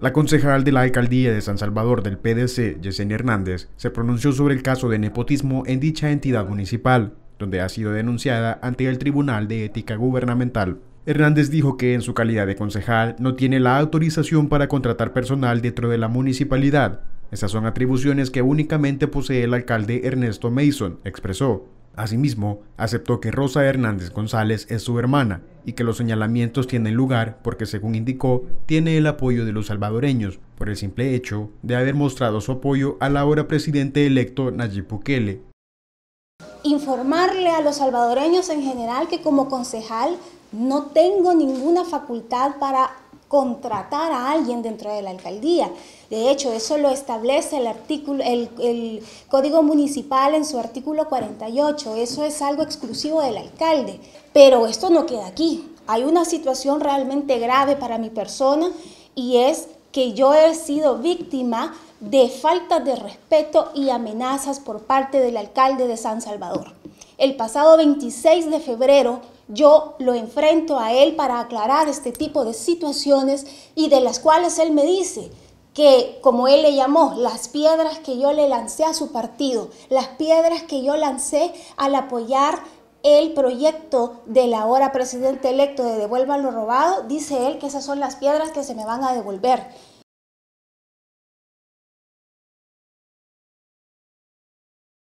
La concejal de la alcaldía de San Salvador del PDC, Yesenia Hernández, se pronunció sobre el caso de nepotismo en dicha entidad municipal, donde ha sido denunciada ante el Tribunal de Ética Gubernamental. Hernández dijo que en su calidad de concejal no tiene la autorización para contratar personal dentro de la municipalidad. Esas son atribuciones que únicamente posee el alcalde Ernesto Mason, expresó. Asimismo, aceptó que Rosa Hernández González es su hermana y que los señalamientos tienen lugar porque, según indicó, tiene el apoyo de los salvadoreños por el simple hecho de haber mostrado su apoyo al ahora presidente electo Nayib Bukele. Informarle a los salvadoreños en general que como concejal no tengo ninguna facultad para contratar a alguien dentro de la alcaldía. De hecho, eso lo establece el, Código Municipal en su artículo 48. Eso es algo exclusivo del alcalde. Pero esto no queda aquí. Hay una situación realmente grave para mi persona y es que yo he sido víctima de falta de respeto y amenazas por parte del alcalde de San Salvador. El pasado 26 de febrero yo lo enfrento a él para aclarar este tipo de situaciones y de las cuales él me dice que, como él le llamó, las piedras que yo le lancé a su partido, las piedras que yo lancé al apoyar el proyecto del ahora presidente electo de lo Robado, dice él que esas son las piedras que se me van a devolver.